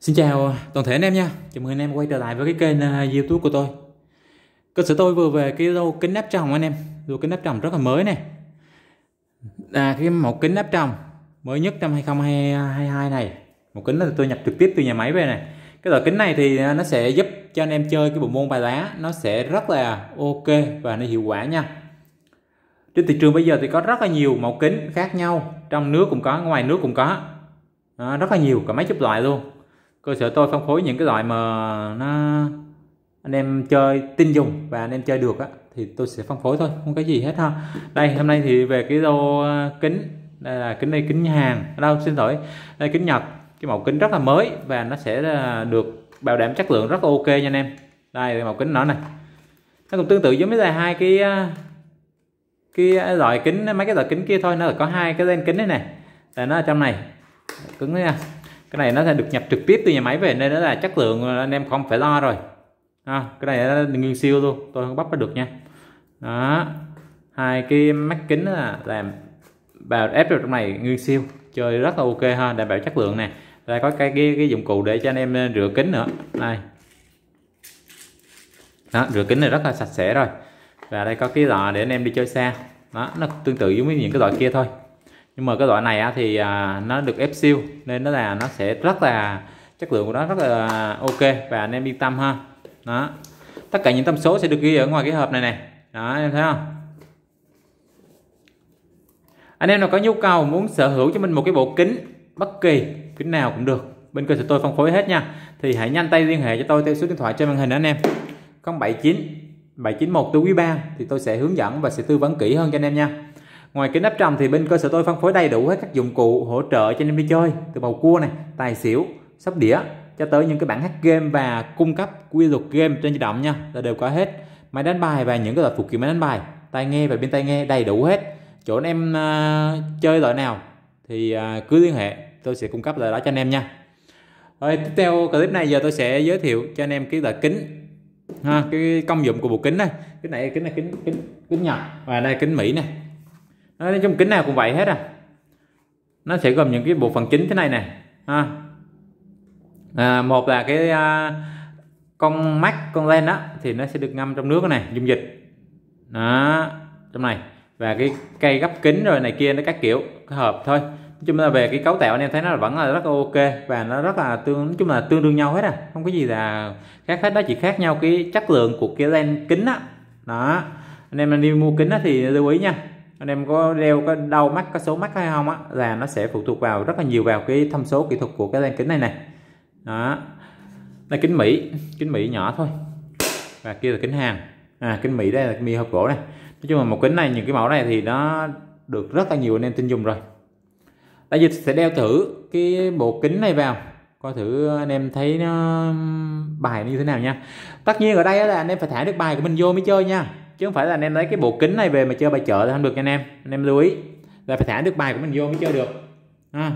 Xin chào toàn thể anh em nha Chào mừng anh em quay trở lại với cái kênh uh, youtube của tôi Cơ sở tôi vừa về cái lô kính áp tròng anh em Râu kính áp tròng rất là mới này à, Cái mẫu kính áp tròng mới nhất năm 2022 này một kính là tôi nhập trực tiếp từ nhà máy về này Cái loại kính này thì à, nó sẽ giúp cho anh em chơi cái bộ môn bài lá Nó sẽ rất là ok và nó hiệu quả nha Trên thị trường bây giờ thì có rất là nhiều mẫu kính khác nhau Trong nước cũng có, ngoài nước cũng có đó, rất là nhiều, cả mấy chục loại luôn cơ sở tôi phân phối những cái loại mà nó anh em chơi tin dùng và anh em chơi được á thì tôi sẽ phân phối thôi không có gì hết ha đây hôm nay thì về cái đô ờ, kính đây là kính đây kính hàng đâu xin lỗi đây kính nhật cái mẫu kính rất là mới và nó sẽ được bảo đảm chất lượng rất là ok nha anh em đây là mẫu kính nữa này nó cũng tương tự giống với là hai cái ờ, cái loại kính mấy cái loại kính kia thôi nó là có hai cái len kính này này là nó ở trong này cứng nha cái này nó sẽ được nhập trực tiếp từ nhà máy về nên nó là chất lượng anh em không phải lo rồi à, cái này nó nguyên siêu luôn tôi không bắp nó được nha đó hai cái mắt kính là làm vào ép được trong này nguyên siêu chơi rất là ok ha đảm bảo chất lượng nè đây có cái cái, cái dụng cụ để cho anh em ờ, rửa kính nữa này đó, rửa kính này rất là sạch sẽ rồi và đây có cái lọ để anh em đi chơi xa đó nó tương tự giống như những cái loại kia thôi nhưng mà cái loại này thì à, nó được ép siêu nên nó là nó sẽ rất là chất lượng của nó rất là ok và anh em yên tâm ha đó tất cả những tâm số sẽ được ghi ở ngoài cái hộp này này đó em thấy không anh em nào có nhu cầu muốn sở hữu cho mình một cái bộ kính bất kỳ kính nào cũng được bên cơ sở tôi phân phối hết nha thì hãy nhanh tay liên hệ cho tôi theo số điện thoại trên màn hình đó anh em 079 791 tư quý ba thì tôi sẽ hướng dẫn và sẽ tư vấn kỹ hơn cho anh em nha Ngoài kính áp tròng thì bên cơ sở tôi phân phối đầy đủ hết các dụng cụ hỗ trợ cho anh em đi chơi từ bầu cua này, tài xỉu, sóc đĩa cho tới những cái bản hack game và cung cấp quy luật game trên di động nha là đều có hết máy đánh bài và những cái loại phụ kiện máy đánh bài tai nghe và bên tai nghe đầy đủ hết chỗ anh em uh, chơi loại nào thì uh, cứ liên hệ tôi sẽ cung cấp loại đó cho anh em nha rồi tiếp theo clip này giờ tôi sẽ giới thiệu cho anh em cái loại kính ha, cái công dụng của bộ kính này cái này kính này kính kính kính Nhật và đây kính Mỹ này nói trong kính nào cũng vậy hết à nó sẽ gồm những cái bộ phận chính thế này nè à. À, một là cái à, con mắt con len đó thì nó sẽ được ngâm trong nước này dung dịch đó trong này và cái cây gấp kính rồi này kia nó các kiểu hợp thôi nói chung là về cái cấu tạo anh em thấy nó vẫn là rất là ok và nó rất là tương nói chung là tương đương nhau hết à không có gì là khác hết đó chỉ khác nhau cái chất lượng của cái len kính á đó. đó anh em đi mua kính á thì lưu ý nha anh em có đeo cái đau mắt có số mắt hay không á là nó sẽ phụ thuộc vào rất là nhiều vào cái thông số kỹ thuật của cái len kính này này đó là kính mỹ kính mỹ nhỏ thôi và kia là kính hàng à kính mỹ đây là mi hộp gỗ này nói chung là một kính này những cái mẫu này thì nó được rất là nhiều anh em tin dùng rồi bây giờ sẽ đeo thử cái bộ kính này vào coi thử anh em thấy nó bài như thế nào nha tất nhiên ở đây là anh em phải thả được bài của mình vô mới chơi nha chứ không phải là anh em lấy cái bộ kính này về mà chơi bài chợ là không được anh em anh em lưu ý là phải thả được bài của mình vô mới chơi được à,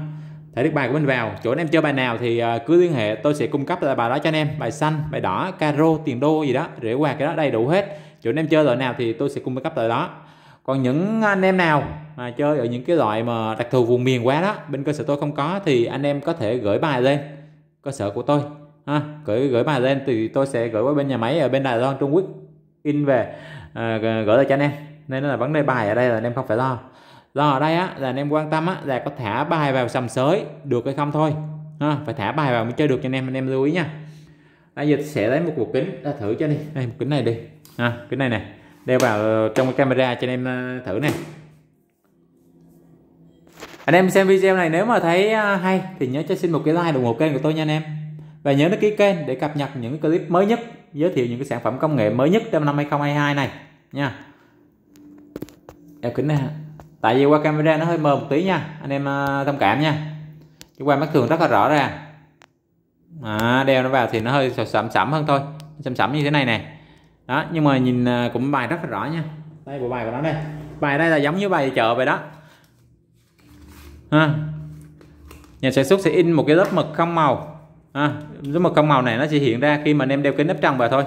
thả được bài của mình vào chỗ anh em chơi bài nào thì à, cứ liên hệ tôi sẽ cung cấp lại bài đó cho anh em bài xanh bài đỏ caro tiền đô gì đó rễ quạt cái đó đầy đủ hết chỗ anh em chơi loại nào thì tôi sẽ cung cấp lại đó còn những anh em nào mà chơi ở những cái loại mà đặc thù vùng miền quá đó bên cơ sở tôi không có thì anh em có thể gửi bài lên cơ sở của tôi ha gửi gửi bài lên thì tôi sẽ gửi qua bên nhà máy ở bên Đài Loan Trung Quốc in về À, gửi lại cho anh em nên là vấn đề bài ở đây là anh em không phải lo lo ở đây á là anh em quan tâm á là có thả bài vào sầm sới được hay không thôi ha, phải thả bài vào mới chơi được cho anh em anh em lưu ý nha bây giờ sẽ lấy một cục kính ta thử cho đi đây một kính này đi ha, kính này nè đeo vào trong cái camera cho anh em ờ, thử này anh em xem video này nếu mà thấy ờ, hay thì nhớ cho xin một cái like ủng hộ kênh của tôi nha anh em và nhớ đăng ký kênh để cập nhật những clip mới nhất giới thiệu những cái sản phẩm công nghệ mới nhất trong năm 2022 này nha đeo kính này tại vì qua camera nó hơi mờ một tí nha anh em à, thông cảm nha chứ qua mắt thường rất là rõ ràng à, đeo nó vào thì nó hơi sẩm sẩm hơn thôi sẩm sẩm như thế này nè đó nhưng mà nhìn à, cũng bài rất là rõ nha đây bộ bài của nó đây bài đây là giống như bài chợ vậy đó ha. nhà sản xuất sẽ in một cái lớp mực không màu à, giống một mà con màu này nó chỉ hiện ra khi mà anh em đeo kính nắp tròng vào thôi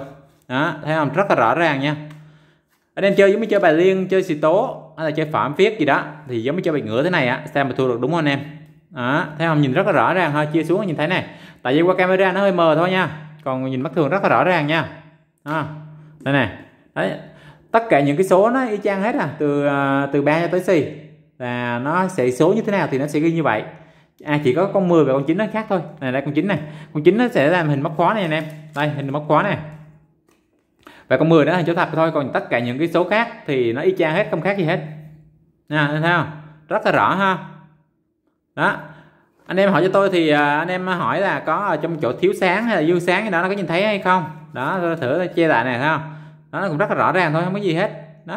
đó thấy không rất là rõ ràng nha anh em chơi giống như chơi bài liên chơi xì tố hay là chơi phạm viết gì đó thì giống như chơi bài ngửa thế này á xem mà thua được đúng không anh em đó thấy không nhìn rất là rõ ràng thôi chia xuống nhìn thấy này tại vì qua camera nó hơi mờ thôi nha còn nhìn mắt thường rất là rõ ràng nha à, đây này đấy tất cả những cái số nó y chang hết à từ à, từ 3 cho tới C là nó sẽ số như thế nào thì nó sẽ ghi như vậy à chỉ có con 10 và con 9 nó khác thôi này đây con 9 này con 9 nó sẽ làm hình móc khóa này anh em đây hình móc khóa này và con 10 đó hình chỗ thập thôi còn tất cả những cái số khác thì nó y chang hết không khác gì hết nè thấy không rất là rõ ha đó anh em hỏi cho tôi thì à, anh em hỏi là có trong chỗ thiếu sáng hay là dư sáng gì đó nó có nhìn thấy hay không đó tôi thử che lại này thấy không nó cũng rất là rõ ràng thôi không có gì hết đó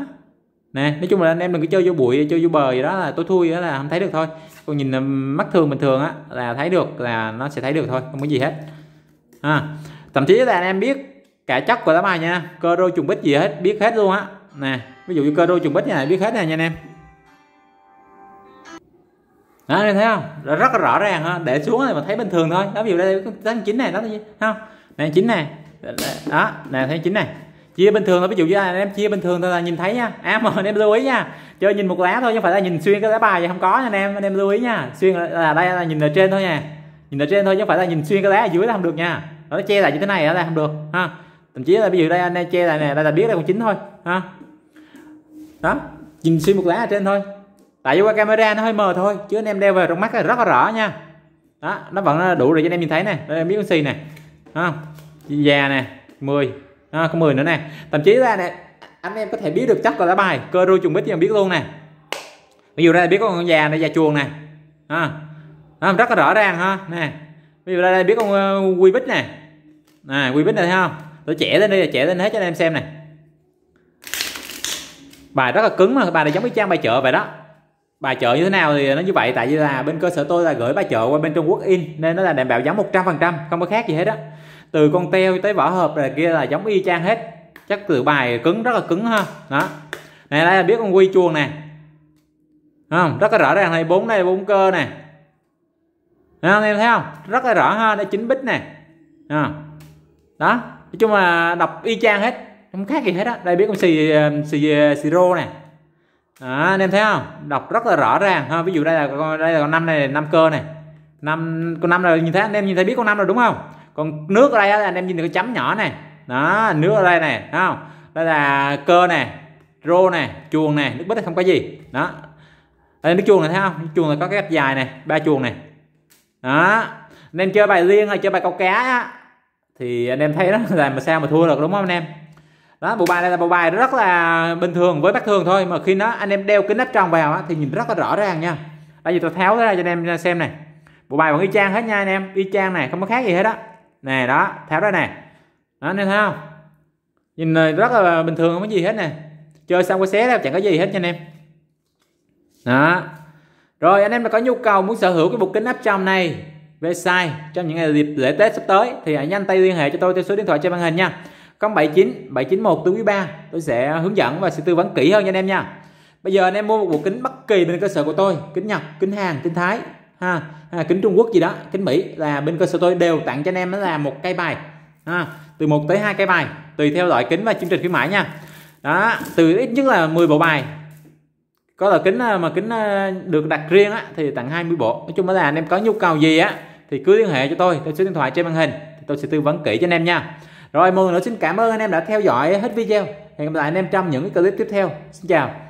nè nói chung là anh em đừng có chơi vô bụi chơi vô bờ gì đó là tôi thui đó là không thấy được thôi con nhìn ờ, mắt thường bình thường á là thấy được là nó sẽ thấy được thôi không có gì hết à, thậm chí là anh em biết cả chất của đám này nha cơ rô trùng bích gì hết biết hết luôn á nè ví dụ như cơ rô trùng bích này biết hết nè nha anh em đó anh em thấy không rất là rõ ràng ha để xuống này mà thấy bình thường thôi đó ví dụ đây tháng chín này đó thôi không tháng chín này đó nè tháng chín này chia bình thường thôi ví dụ như anh em chia bình thường thôi là nhìn thấy nha em à, mà anh em lưu ý nha chơi nhìn một lá thôi chứ phải là nhìn xuyên cái lá bài vậy không có anh em anh em lưu ý nha xuyên là đây là nhìn ở trên thôi nha nhìn ở trên thôi chứ phải là nhìn xuyên cái lá ở dưới là không được nha nó che lại như thế này là không được ha thậm chí là ví dụ đây anh em che lại nè đây là biết là còn chín thôi ha đó nhìn xuyên một lá ở trên thôi tại vì qua camera nó hơi mờ thôi chứ anh em đeo vào trong mắt là rất là rõ nha đó nó vẫn đủ rồi cho anh em nhìn thấy nè đây em biết con xì nè ha già dạ nè 10 à, có 10 nữa nè thậm chí ra nè anh em có thể biết được chắc là đá bài cơ rô trùng bít thì biết luôn nè ví dụ ra biết con, già này già chuồng nè à, à, rất là rõ ràng ha nè ví dụ ra đây biết con uh, quy bít nè nè quy bít này thấy không tôi trẻ lên đây là trẻ lên hết cho anh em xem nè bài rất là cứng mà bài này giống cái trang bài chợ vậy đó bài chợ như thế nào thì nó như vậy tại vì là bên cơ sở tôi là gửi bài chợ qua bên Trung Quốc in nên nó là đảm bảo giống 100% không có khác gì hết đó từ con teo tới vỏ hộp này kia là giống y chang hết chắc từ bài cứng rất là cứng ha đó này đây là biết con quy chuông nè không rất là rõ ràng này bốn đây bốn cơ nè anh em thấy không rất là rõ ha đây chính bích nè à. đó nói chung là đọc y chang hết không khác gì hết á đây biết con xì xì xì rô nè à, anh em thấy không đọc rất là rõ ràng ha ví dụ đây là đây là con năm này năm cơ này năm con năm là nhìn thấy anh em nhìn thấy biết con năm rồi đúng không còn nước ở đây anh em nhìn được cái chấm nhỏ này đó nước ở đây này đúng không đây là cơ này rô này chuồng này nước bít không có gì đó đây nước chuồng này thấy không chuồng này có cái gạch dài này ba chuồng này đó nên chơi bài riêng hay chơi bài câu cá á, thì anh em thấy nó là mà sao mà thua được đúng không anh em đó bộ bài này là bộ bài rất là bình thường với bắt thường thôi mà khi nó anh em đeo kính nắp trong vào á, thì nhìn rất là rõ ràng nha bây giờ tôi tháo ra cho anh em xem này bộ bài vẫn y chang hết nha anh em y chang này không có khác gì hết á nè đó tháo ra nè đó nên thấy không nhìn này ờ, rất là bình thường không có gì hết nè chơi xong cái xé ra chẳng có gì hết nha anh em đó rồi anh em đã có nhu cầu muốn sở hữu cái bộ kính áp tròng này về size trong những ngày dịp lễ Tết sắp tới thì hãy nhanh tay liên hệ cho tôi theo số điện thoại trên màn hình nha 079 791 túi quý 3 tôi sẽ hướng dẫn và sẽ tư vấn kỹ hơn cho anh em nha bây giờ anh em mua một bộ kính bất kỳ bên cơ sở của tôi kính Nhật kính hàng, kính Thái ha à, kính Trung Quốc gì đó kính Mỹ là bên cơ sở tôi đều tặng cho anh em đó là một cây bài ha từ 1 tới hai cây bài tùy theo loại kính và chương trình khuyến mãi nha đó từ ít nhất là 10 bộ bài có là kính à, mà kính à, được đặt riêng á, thì tặng 20 bộ nói chung là anh em có nhu cầu gì á thì cứ liên hệ cho tôi theo số điện thoại trên màn hình thì tôi sẽ tư vấn kỹ cho anh em nha rồi một lần nữa xin cảm ơn anh em đã theo dõi hết video hẹn gặp lại anh em trong những clip tiếp theo xin chào